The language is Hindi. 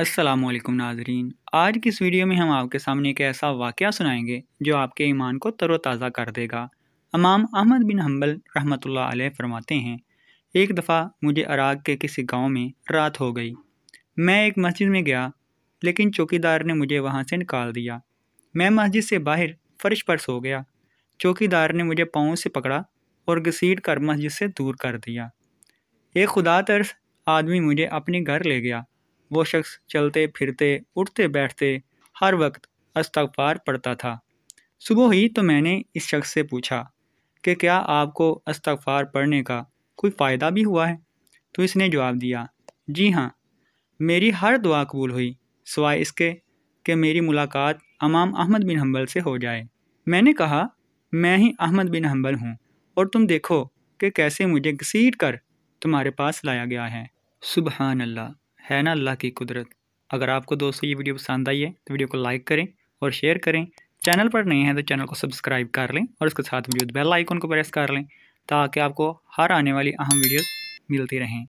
असलम नाजरीन आज की इस वीडियो में हम आपके सामने एक ऐसा वाक़ सुनाएंगे जो आपके ईमान को तरोताज़ा कर देगा इमाम अहमद बिन हम्बल रहमत फरमाते हैं एक दफ़ा मुझे अराग के किसी गांव में रात हो गई मैं एक मस्जिद में गया लेकिन चौकीदार ने मुझे वहां से निकाल दिया मैं मस्जिद से बाहर फर्श पर सो गया चौकीदार ने मुझे पाँव से पकड़ा और घसीट कर मस्जिद से दूर कर दिया एक खुदा तर्स आदमी मुझे अपने घर ले गया वो शख्स चलते फिरते उठते बैठते हर वक्त अस्तगफार पढ़ता था सुबह ही तो मैंने इस शख्स से पूछा कि क्या आपको अस्तगफार पढ़ने का कोई फ़ायदा भी हुआ है तो इसने जवाब दिया जी हाँ मेरी हर दुआ कबूल हुई सवाए इसके कि मेरी मुलाकात अमाम अहमद बिन हम्बल से हो जाए मैंने कहा मैं ही अहमद बिन हम्बल हूँ और तुम देखो कि कैसे मुझे घसीट कर तुम्हारे पास लाया गया है सुबहानल्ला है ना अल्लाह की कुदरत अगर आपको दोस्तों ये वीडियो पसंद आई है तो वीडियो को लाइक करें और शेयर करें चैनल पर नए हैं तो चैनल को सब्सक्राइब कर लें और इसके साथ मौजूद बेल आइकन को प्रेस कर लें ताकि आपको हर आने वाली अहम वीडियोस मिलती रहें